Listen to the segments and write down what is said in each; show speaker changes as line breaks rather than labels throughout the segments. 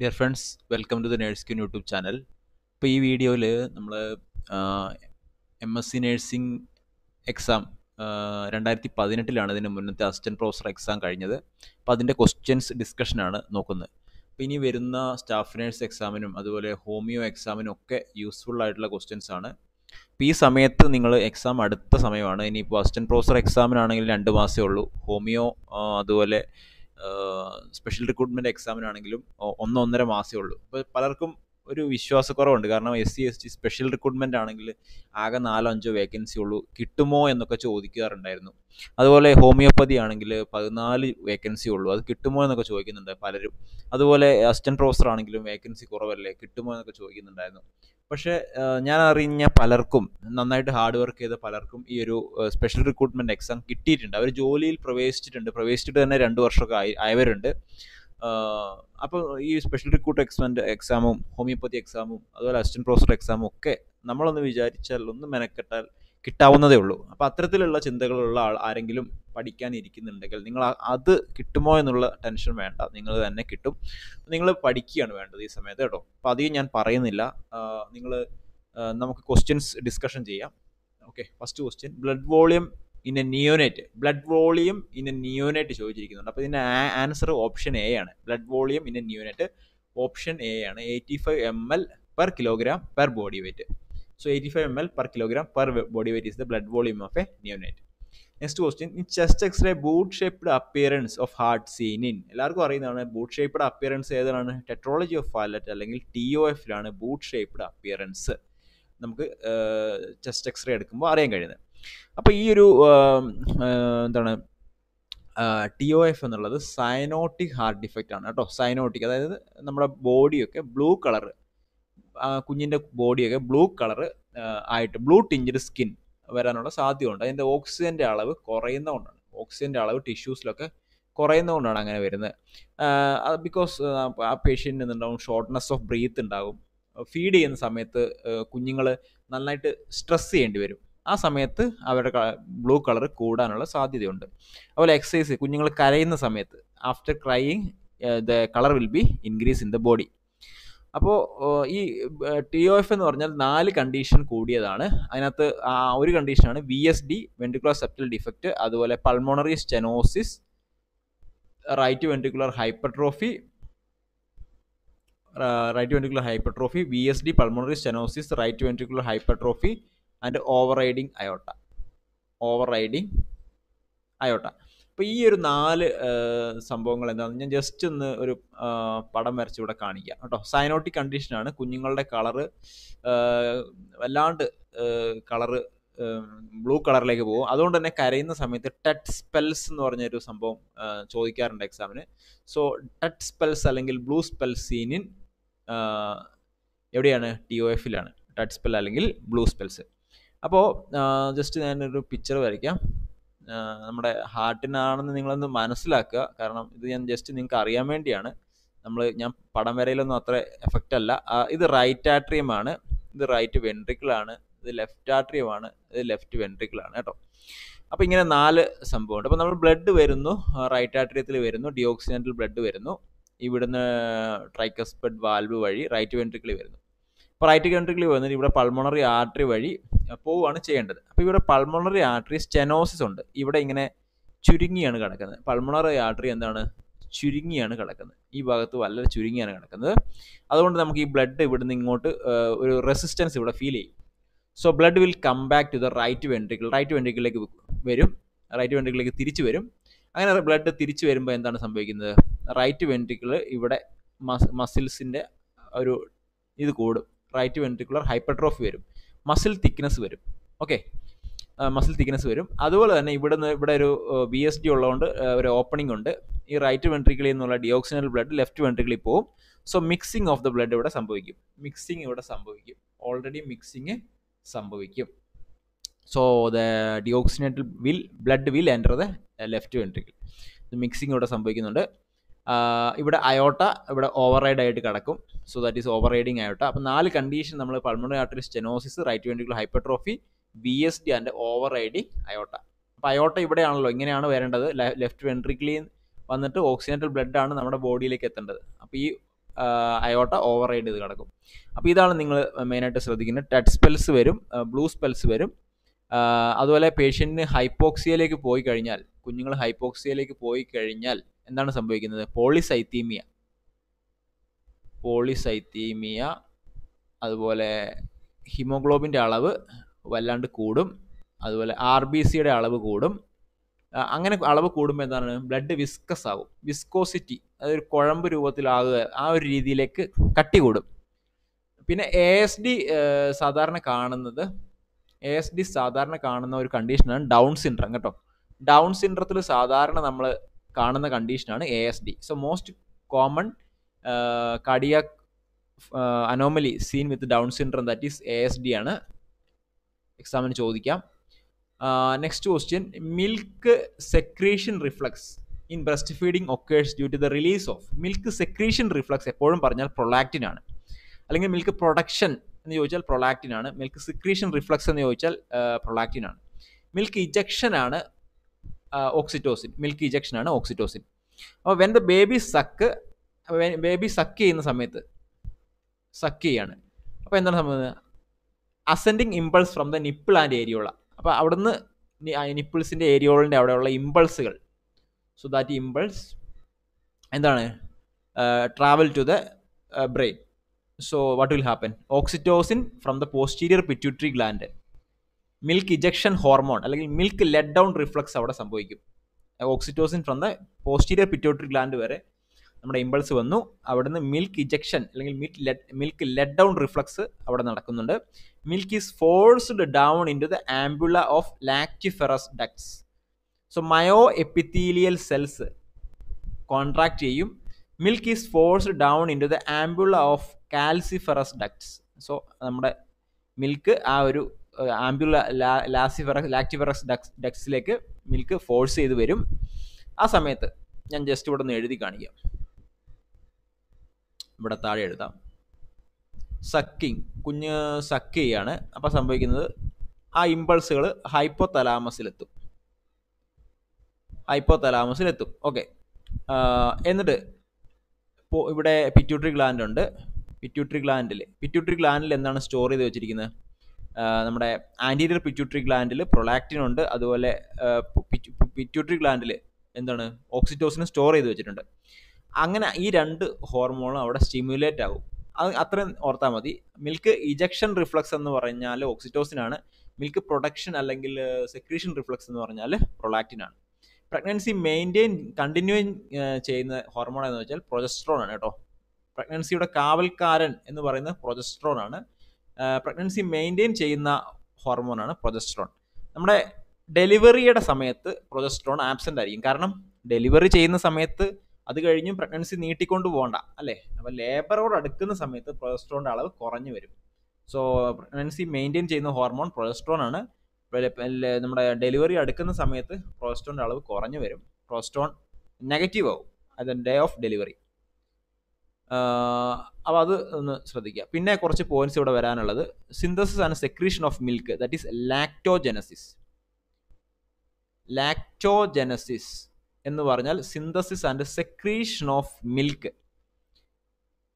dear friends welcome to the nurse queen YouTube channel ഇപ്പോൾ ഈ വീഡിയോയിൽ നമ്മൾ M S C nursing exam രണ്ടായിരത്തി പതിനെട്ടിലാണ് ഇതിന് മുന്നത്തെ അസിസ്റ്റൻറ്റ് പ്രൊഫസർ എക്സാം കഴിഞ്ഞത് അപ്പോൾ അതിൻ്റെ ക്വസ്റ്റ്യൻസ് ഡിസ്കഷനാണ് നോക്കുന്നത് അപ്പോൾ ഇനി വരുന്ന സ്റ്റാഫ് നേഴ്സ് എക്സാമിനും അതുപോലെ ഹോമിയോ എക്സാമിനും ഒക്കെ യൂസ്ഫുൾ ആയിട്ടുള്ള ക്വസ്റ്റ്യൻസ് ആണ് അപ്പോൾ ഈ സമയത്ത് നിങ്ങൾ എക്സാം അടുത്ത സമയമാണ് ഇനിയിപ്പോൾ അസിസ്റ്റൻറ്റ് പ്രൊഫസർ എക്സാമിനാണെങ്കിൽ രണ്ട് മാസമേ ഉള്ളൂ ഹോമിയോ അതുപോലെ സ്പെഷ്യൽ റിക്രൂട്ട്മെന്റ് എക്സാമിനാണെങ്കിലും ഒന്നൊന്നര ഒന്നര മാസമേ ഉള്ളൂ അപ്പോൾ പലർക്കും ഒരു വിശ്വാസക്കുറവുണ്ട് കാരണം S C S T special recruitment ആണെങ്കിൽ ആകെ നാലോ അഞ്ചോ വേക്കൻസി ഉള്ളൂ കിട്ടുമോ എന്നൊക്കെ ചോദിക്കാറുണ്ടായിരുന്നു അതുപോലെ ഹോമിയോപ്പതി ആണെങ്കിൽ പതിനാല് വേക്കൻസി ഉള്ളൂ അത് കിട്ടുമോ എന്നൊക്കെ ചോദിക്കുന്നുണ്ട് പലരും അതുപോലെ അസിസ്റ്റൻറ്റ് പ്രൊഫസർ ആണെങ്കിലും വേക്കൻസി കുറവല്ലേ കിട്ടുമോ എന്നൊക്കെ ചോദിക്കുന്നുണ്ടായിരുന്നു പക്ഷേ ഞാൻ അറിഞ്ഞ പലർക്കും നന്നായിട്ട് ഹാർഡ് വർക്ക് ചെയ്ത പലർക്കും ഈ ഒരു സ്പെഷ്യൽ റിക്രൂട്ട്മെൻറ്റ് എക്സാം കിട്ടിയിട്ടുണ്ട് അവർ ജോലിയിൽ പ്രവേശിച്ചിട്ടുണ്ട് പ്രവേശിച്ചിട്ട് തന്നെ രണ്ട് വർഷമൊക്കെ ആയി ആയവരുണ്ട് അപ്പോൾ ഈ സ്പെഷ്യൽ റിക്രൂട്ട് എക്സ്പെൻഡ് എക്സാമും ഹോമിയോപ്പതി എക്സാമും അതുപോലെ അസിസ്റ്റൻറ്റ് പ്രൊഫസർ എക്സാമും ഒക്കെ നമ്മളൊന്ന് വിചാരിച്ചാൽ ഒന്ന് മെനക്കെട്ടാൽ കിട്ടാവുന്നതേ ഉള്ളൂ അപ്പോൾ അത്തരത്തിലുള്ള ചിന്തകളുള്ള ആൾ ആരെങ്കിലും പഠിക്കാൻ നിങ്ങൾ അത് കിട്ടുമോ എന്നുള്ള ടെൻഷൻ വേണ്ട നിങ്ങൾ തന്നെ കിട്ടും നിങ്ങൾ പഠിക്കുകയാണ് വേണ്ടത് ഈ സമയത്ത് കേട്ടോ അപ്പോൾ അധികം ഞാൻ പറയുന്നില്ല നിങ്ങൾ നമുക്ക് ക്വസ്റ്റ്യൻസ് ഡിസ്കഷൻ ചെയ്യാം okay first question blood volume in a neonate blood volume in a neonate ചോദിച്ചിരിക്കുന്നുണ്ട് അപ്പോൾ ഇതിൻ്റെ ആൻസർ ഓപ്ഷൻ എ ആണ് blood volume in a neonate option A ആണ് eighty five M L per kilogram per body weight so eighty five M L per kilogram per body weight is the blood volume of a neonate next question in chest X-ray boot shaped appearance of heart seen in എല്ലാവർക്കും അറിയുന്നതാണ് boot shaped appearance ഏതാണ് tetralogy of Fallot അല്ലെങ്കിൽ T O എഫിലാണ് boot shaped appearance നമുക്ക് chest X-ray എടുക്കുമ്പോൾ അറിയാൻ കഴിയുന്നത് അപ്പോൾ ഈ ഒരു എന്താണ് ടി ഒ എഫ് എന്നുള്ളത് സൈനോട്ടിക് ഹാർട്ട് ഡിഫക്റ്റ് ആണ് കേട്ടോ സൈനോട്ടിക് അതായത് നമ്മുടെ ബോഡിയൊക്കെ ബ്ലൂ കളർ കുഞ്ഞിൻ്റെ ബോഡിയൊക്കെ ബ്ലൂ കളർ ആയിട്ട് ബ്ലൂ ടിഞ്ചഡ് സ്കിൻ വരാനുള്ള സാധ്യതയുണ്ട് അതിൻ്റെ ഓക്സിജൻ്റെ അളവ് കുറയുന്നതുകൊണ്ടാണ് ഓക്സിജൻ്റെ അളവ് ടിഷ്യൂസിലൊക്കെ കുറയുന്നതുകൊണ്ടാണ് അങ്ങനെ വരുന്നത് ബിക്കോസ് ആ പേഷ്യൻ്റ് എന്തുണ്ടാവും ഷോർട്ട്നെസ് ഓഫ് ബ്രീത്ത് ഉണ്ടാകും ഫീഡ് ചെയ്യുന്ന സമയത്ത് കുഞ്ഞുങ്ങൾ നന്നായിട്ട് സ്ട്രെസ് ചെയ്യേണ്ടി വരും ആ സമയത്ത് അവരുടെ ബ്ലൂ കളർ കൂടാനുള്ള സാധ്യതയുണ്ട് അതുപോലെ എക്സസൈസ് കുഞ്ഞുങ്ങൾ കരയുന്ന സമയത്ത് after crying the colour will be increase in the body അപ്പോൾ ഈ ടി ഒ എഫ് എന്ന് പറഞ്ഞാൽ നാല് കണ്ടീഷൻ കൂടിയതാണ് അതിനകത്ത് ആ ഒരു കണ്ടീഷനാണ് V S D ventricular septal defect അതുപോലെ pulmonary stenosis right ventricular hypertrophy right ventricular hypertrophy V S D pulmonary stenosis right ventricular hypertrophy and over riding aorta over riding aorta അപ്പോൾ ഈ ഒരു നാല് സംഭവങ്ങൾ എന്താണെന്ന് ഞാൻ ജസ്റ്റ് ഒന്ന് ഒരു പടം വരച്ച് ഇവിടെ കാണിക്കുക കേട്ടോ സൈനോട്ടിക് കണ്ടീഷനാണ് കുഞ്ഞുങ്ങളുടെ കളറ് വല്ലാണ്ട് കളറ് ബ്ലൂ കളറിലേക്ക് പോകും അതുകൊണ്ട് തന്നെ കരയുന്ന സമയത്ത് ടെറ്റ് സ്പെൽസ് e എന്ന് പറഞ്ഞൊരു സംഭവം ചോദിക്കാറുണ്ട് എക്സാമിന് സോ ടെറ്റ് സ്പെൽസ് അല്ലെങ്കിൽ ബ്ലൂ സ്പെൽ സീനിൻ എവിടെയാണ് ടി ഒ എഫിലാണ് ടെറ്റ് സ്പെൽ അല്ലെങ്കിൽ ബ്ലൂ സ്പെൽസ് അപ്പോൾ ജസ്റ്റ് ഞാനൊരു പിക്ചർ വരയ്ക്കാം നമ്മുടെ ഹാർട്ടിനാണെന്ന് നിങ്ങളൊന്ന് മനസ്സിലാക്കുക കാരണം ഇത് ഞാൻ ജസ്റ്റ് നിങ്ങൾക്ക് അറിയാൻ വേണ്ടിയാണ് നമ്മൾ ഞാൻ പടം വരയിലൊന്നും അത്ര എഫക്റ്റ് അല്ല ഇത് റൈറ്റ് ആട്രിയമാണ് ഇത് റൈറ്റ് വെൻട്രിക്കിളാണ് ഇത് ലെഫ്റ്റ് ആട്രിയമാണ് ഇത് ലെഫ്റ്റ് വെൻട്രിക്കിളാണ് കേട്ടോ അപ്പോൾ ഇങ്ങനെ നാല് സംഭവമുണ്ട് അപ്പോൾ നമ്മൾ ബ്ലഡ് വരുന്നു റൈറ്റ് ആട്രിയത്തിൽ വരുന്നു ഡിയോക്സിജനൽ ബ്ലഡ് വരുന്നു ഇവിടുന്ന് ട്രൈക്കസ്പെഡ് വാൽവ് വഴി റൈറ്റ് വെൻട്രിക്കിൾ വരുന്നു റൈറ്റ് കൺട്രിക്കിൽ വന്നിട്ട് ഇവിടെ പൾമോണറി ആർട്ടറി വഴി പോവുകയാണ് ചെയ്യേണ്ടത് അപ്പോൾ ഇവിടെ പൾമോണറി ആർട്ടറി സ്റ്റെനോസിസ് ഉണ്ട് ഇവിടെ ഇങ്ങനെ ചുരുങ്ങിയാണ് കിടക്കുന്നത് പൾമോണറി ആർട്ടറി എന്താണ് ചുരുങ്ങിയാണ് കിടക്കുന്നത് ഈ ഭാഗത്ത് വളരെ ചുരുങ്ങിയാണ് കിടക്കുന്നത് അതുകൊണ്ട് നമുക്ക് ഈ ബ്ലഡ് ഇവിടുന്ന് ഇങ്ങോട്ട് ഒരു റെസിസ്റ്റൻസ് ഇവിടെ ഫീൽ ചെയ്യും so blood will come back to the right ventricle right വെൻട്രിക്കിളിലേക്ക് വരും റൈറ്റ് വെൻട്രിക്കിളിലേക്ക് തിരിച്ചു വരും അങ്ങനെ ബ്ലഡ് തിരിച്ചു വരുമ്പോൾ എന്താണ് സംഭവിക്കുന്നത് റൈറ്റ് വെൻട്രിക്കിൾ ഇവിടെ മസിൽസിൻ്റെ ഒരു ഇത് കൂടും റൈറ്റ് വെൻട്രിക്കുലർ ഹൈപ്പർട്രോഫി വരും മസിൽ തിക്നെസ് വരും ഓക്കെ മസിൽ തിക്നെസ് വരും അതുപോലെ തന്നെ ഇവിടെ നിന്ന് ഇവിടെ ഒരു ബി എസ് ഡി ഉള്ളതുകൊണ്ട് ഒരു ഓപ്പണിംഗ് ഉണ്ട് ഈ റൈറ്റ് വെൻട്രിക്കിളിൽ നിന്നുള്ള ഡിയോക്സിനൽ ബ്ലഡ് ലെഫ്റ്റ് വെൻട്രിക്കിളിൽ പോകും so mixing of the blood ഇവിടെ സംഭവിക്കും മിക്സിംഗ് ഇവിടെ സംഭവിക്കും ഓൾറെഡി മിക്സിങ് സംഭവിക്കും so the deoxygenated will blood will enter the left ventricle mixing ഇവിടെ സംഭവിക്കുന്നുണ്ട് ഇവിടെ അയോട്ട ഇവിടെ ഓവർ റൈഡ് ആയിട്ട് കിടക്കും so that is over riding aorta അപ്പോൾ നാല് കണ്ടീഷൻ നമ്മൾ pulmonary artery stenosis right ventricular hypertrophy B S D and over riding aorta അപ്പോൾ അയോട്ട ഇവിടെയാണല്ലോ ഇങ്ങനെയാണ് വരേണ്ടത് ലെഫ്റ്റ് വെൻട്രിക്കിളിൽ വന്നിട്ട് ഓക്സിജനറ്റൽ ബ്ലഡാണ് നമ്മുടെ ബോഡിയിലേക്ക് എത്തേണ്ടത് അപ്പോൾ ഈ അയോട്ട ഓവർ റൈഡ് ചെയ്ത് കിടക്കും അപ്പോൾ ഇതാണ് നിങ്ങൾ മെയിനായിട്ട് ശ്രദ്ധിക്കുന്നത് ടെറ്റ് സ്പെൽസ് e വരും ബ്ലൂ സ്പെൽസ് വരും അതുപോലെ പേഷ്യൻറ്റിന് ഹൈപ്പോക്സിയയിലേക്ക് പോയി കഴിഞ്ഞാൽ കുഞ്ഞുങ്ങൾ ഹൈപ്പോക്സിയയിലേക്ക് പോയി കഴിഞ്ഞാൽ എന്താണ് സംഭവിക്കുന്നത് പോളിസൈത്തീമിയ പോളിസൈത്തീമിയ അതുപോലെ ഹിമോഗ്ലോബിൻ്റെ അളവ് വല്ലാണ്ട് കൂടും അതുപോലെ ആർ ബി സിയുടെ അളവ് കൂടും അങ്ങനെ അളവ് കൂടുമ്പോൾ എന്താണ് ബ്ലഡ് വിസ്കസ് ആകും വിസ്കോസിറ്റി അതൊരു കുഴമ്പ് രൂപത്തിലാകുക ആ ഒരു രീതിയിലേക്ക് കട്ടി കൂടും പിന്നെ എ എസ് ഡി സാധാരണ കാണുന്നത് എ എസ് ഡി സാധാരണ കാണുന്ന ഒരു കണ്ടീഷനാണ് ഡൗൺ സിൻഡ്രം കേട്ടോ ഡൗൺ സിൻഡ്രത്തിൽ സാധാരണ നമ്മൾ കാണുന്ന കണ്ടീഷനാണ് A S D so most common cardiac anomaly seen with Down syndrome that is A S D ആണ് എക്സാമിന് ചോദിക്കാം next question milk secretion reflex in breast feeding occurs due to the release of milk secretion reflex എപ്പോഴും പറഞ്ഞാൽ prolactin ആണ് അല്ലെങ്കിൽ milk production എന്ന് ചോദിച്ചാൽ prolactin ആണ് മിൽക്ക് സെക്രീഷൻ റിഫ്ലക്സ് എന്ന് ചോദിച്ചാൽ പ്രൊലാക്റ്റിൻ ആണ് മിൽക്ക് ഇജക്ഷൻ ആണ് ഓക്സിറ്റോസിൻ മിൽക്ക് ഇജക്ഷനാണ് ഓക്സിറ്റോസിൻ അപ്പോൾ when the baby suck baby suck ചെയ്യുന്ന സമയത്ത് സക്ക് ചെയ്യാണ് അപ്പോൾ എന്താണ് സംഭവിക്കുന്നത് ascending impulse from the nipple and areola അപ്പോൾ അവിടുന്ന് നിപ്പിൾസിൻ്റെ ഏരിയോളിൻ്റെ അവിടെയുള്ള ഇമ്പൾസുകൾ സോ ദാറ്റ് ഇമ്പൾസ് എന്താണ് travel to the brain so what will happen oxytocin from the posterior pituitary gland milk ejection hormone അല്ലെങ്കിൽ മിൽക്ക് ലെറ്റ് ഡൗൺ റിഫ്ലക്സ് അവിടെ സംഭവിക്കും oxytocin from the posterior പിറ്റോട്ടറി gland വരെ നമ്മുടെ ഇമ്പൾസ് വന്നു അവിടുന്ന് മിൽക്ക് ഇജക്ഷൻ അല്ലെങ്കിൽ milk let milk let down reflex അവിടെ നടക്കുന്നുണ്ട് milk is forced down into the ampulla of lactiferous ducts so myoepithelial cells contract ചെയ്യും milk is forced down into the ampulla of calciferous ducts so നമ്മുടെ milk ആ ഒരു ampulla lactiferous lactiferous ducts ഡക്സിലേക്ക് milk force ചെയ്ത് വരും ആ സമയത്ത് ഞാൻ ജസ്റ്റ് ഇവിടെ നിന്ന് എഴുതി കാണിക്കാം ഇവിടെ താഴെ എഴുതാം സക്കിങ് കുഞ്ഞ് സക്ക് ചെയ്യാണ് അപ്പോൾ സംഭവിക്കുന്നത് ആ ഇമ്പൾസുകൾ ഹൈപ്പോ തലാമസിലെത്തും ഹൈപ്പോ തലാമസിലെത്തും ഓക്കെ എന്നിട്ട് ഇപ്പോൾ ഇവിടെ പിറ്റ്യൂട്ടറി ഗ്ലാൻഡ് ഉണ്ട് പിറ്റ്യൂട്ടറി ഗ്ലാൻഡിൽ പിറ്റ്യൂട്ടറി ഗ്ലാൻഡിൽ എന്താണ് സ്റ്റോർ ചെയ്ത് വെച്ചിരിക്കുന്നത് നമ്മുടെ ആൻറ്റീരിയർ പിറ്റ്യൂട്ടറി ഗ്ലാൻഡിൽ പ്രൊലാക്റ്റിൻ ഉണ്ട് അതുപോലെ പിറ്റ്യൂട്ടറി ഗ്ലാൻഡിൽ എന്താണ് ഓക്സിറ്റോസിന് സ്റ്റോർ ചെയ്ത് വെച്ചിട്ടുണ്ട് അങ്ങനെ ഈ രണ്ട് ഹോർമോണും അവിടെ സ്റ്റിമുലേറ്റ് ആകും അത് അത്രയും ഓർത്താൽ മതി മിൽക്ക് ഇജക്ഷൻ റിഫ്ലക്സ് എന്ന് പറഞ്ഞാൽ ഓക്സിറ്റോസിനാണ് മിൽക്ക് പ്രൊഡക്ഷൻ അല്ലെങ്കിൽ സെക്രീഷൻ റിഫ്ലക്സ് എന്ന് പറഞ്ഞാൽ പ്രൊലാക്റ്റിനാണ് പ്രഗ്നൻസി മെയിൻറ്റെയിൻ കണ്ടിന്യൂ ചെയ്യുന്ന ഹോർമോൺ എന്ന് വെച്ചാൽ പ്രൊജസ്ട്രോൺ ആണ് കേട്ടോ പ്രഗ്നൻസിയുടെ കാവൽക്കാരൻ എന്ന് പറയുന്നത് പ്രൊജസ്ട്രോൺ ആണ് പ്രഗ്നൻസി മെയിൻറ്റെയിൻ ചെയ്യുന്ന ഹോർമോണാണ് പ്രൊജസ്ട്രോൺ നമ്മുടെ ഡെലിവറിയുടെ സമയത്ത് പ്രൊജസ്ട്രോൺ ആബ്സെൻ്റ് ആയിരിക്കും കാരണം ഡെലിവറി ചെയ്യുന്ന സമയത്ത് അത് കഴിഞ്ഞും പ്രഗ്നൻസി നീട്ടിക്കൊണ്ട് പോകണ്ട അല്ലേ അപ്പോൾ ലേബറോട് അടുക്കുന്ന സമയത്ത് പ്രൊജസ്ട്രോണിൻ്റെ അളവ് കുറഞ്ഞു വരും സോ പ്രഗ്നൻസി മെയിൻറ്റെയിൻ ചെയ്യുന്ന ഹോർമോൺ പ്രൊജസ്ട്രോൺ ആണ് നമ്മുടെ ഡെലിവറി അടുക്കുന്ന സമയത്ത് പ്രൊജസ്ട്രോണിൻ്റെ അളവ് കുറഞ്ഞു വരും പ്രൊജസ്ട്രോൺ നെഗറ്റീവ് ആവും അത് ഡേ ഓഫ് ഡെലിവറി അപ്പോൾ അത് ഒന്ന് ശ്രദ്ധിക്കുക പിന്നെ കുറച്ച് പോയിന്റ്സ് ഇവിടെ വരാനുള്ളത് synthesis and secretion of milk that is lactogenesis lactogenesis എന്ന് പറഞ്ഞാൽ synthesis and secretion of milk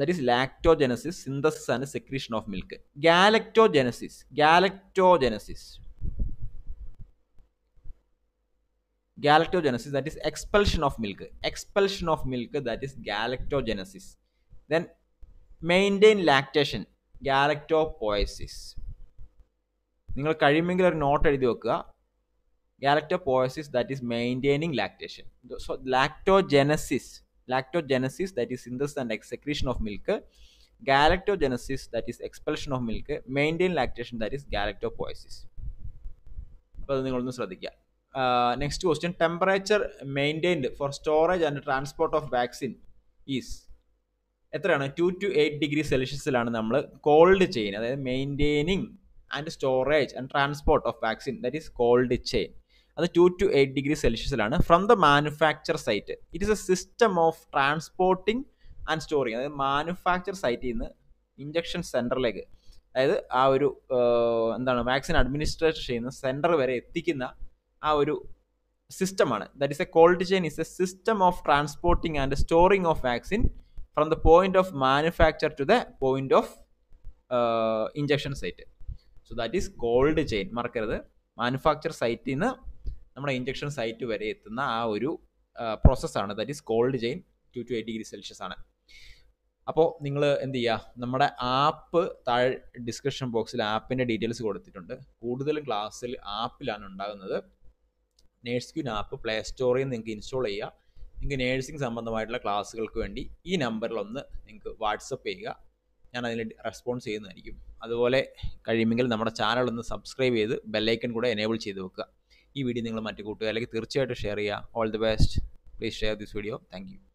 that is lactogenesis synthesis and secretion of milk galactogenesis galactogenesis galactogenesis that is expulsion of milk expulsion of milk that is galactogenesis then maintain lactation poiesis നിങ്ങൾ കഴിയുമെങ്കിൽ ഒരു note എഴുതി വെക്കുക galactopoiesis that is maintaining lactation so lactogenesis lactogenesis that is synthesis and excretion of milk ഗാലക്ടോ galactogenesis that is expulsion of milk maintain lactation that is galactopoiesis അപ്പോൾ അത് നിങ്ങളൊന്ന് ശ്രദ്ധിക്കുക next question temperature maintained for storage and transport of vaccine is എത്രയാണ് two to eight degree സെൽഷ്യസിലാണ് നമ്മൾ cold chain അതായത് maintaining and storage and transport of vaccine that is cold chain അത് two to eight degree സെൽഷ്യസിലാണ് from the manufacture site it is a system of transporting and storing അതായത് manufacture സൈറ്റിൽ നിന്ന് injection സെൻറ്ററിലേക്ക് അതായത് ആ ഒരു എന്താണ് വാക്സിൻ അഡ്മിനിസ്ട്രേറ്റ് ചെയ്യുന്ന സെൻറ്റർ വരെ എത്തിക്കുന്ന ആ ഒരു സിസ്റ്റമാണ് that is a cold chain is a system of transporting and storing of vaccine from the point of manufacture to the point of injection site so that is cold chain മറക്കരുത് manufacture സൈറ്റിൽ നിന്ന് നമ്മുടെ injection site വരെ എത്തുന്ന ആ ഒരു പ്രോസസ്സാണ് that is cold chain two to eight degree celsius ആണ് അപ്പോൾ നിങ്ങൾ എന്ത് ചെയ്യുക നമ്മുടെ ആപ്പ് താഴെ ഡിസ്ക്രിപ്ഷൻ ബോക്സിൽ ആപ്പിൻ്റെ ഡീറ്റെയിൽസ് കൊടുത്തിട്ടുണ്ട് കൂടുതലും ക്ലാസ്സിൽ ആപ്പിലാണ് ഉണ്ടാകുന്നത് നേഴ്സ് ക്യൂൻ ആപ്പ് പ്ലേ സ്റ്റോറിൽ നിങ്ങൾക്ക് ഇൻസ്റ്റാൾ ചെയ്യുക നിങ്ങൾക്ക് നേഴ്സിംഗ് സംബന്ധമായിട്ടുള്ള ക്ലാസ്സുകൾക്ക് വേണ്ടി ഈ നമ്പറിൽ ഒന്ന് നിങ്ങൾക്ക് വാട്സപ്പ് ചെയ്യുക ഞാൻ അതിന് റെസ്പോൺസ് ചെയ്യുന്നതായിരിക്കും അതുപോലെ കഴിയുമെങ്കിൽ നമ്മുടെ ചാനൽ ഒന്ന് സബ്സ്ക്രൈബ് ചെയ്ത് ബെല്ലൈക്കൺ കൂടെ എനേബിൾ ചെയ്ത് വെക്കുക ഈ വീഡിയോ നിങ്ങൾ മറ്റു അല്ലെങ്കിൽ തീർച്ചയായിട്ടും ഷെയർ ചെയ്യുക all the best please share this video thank